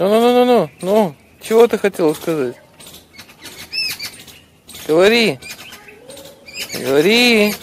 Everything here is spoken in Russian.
Ну-ну-ну-ну-ну, ну, чего ты хотела сказать? Говори. Говори.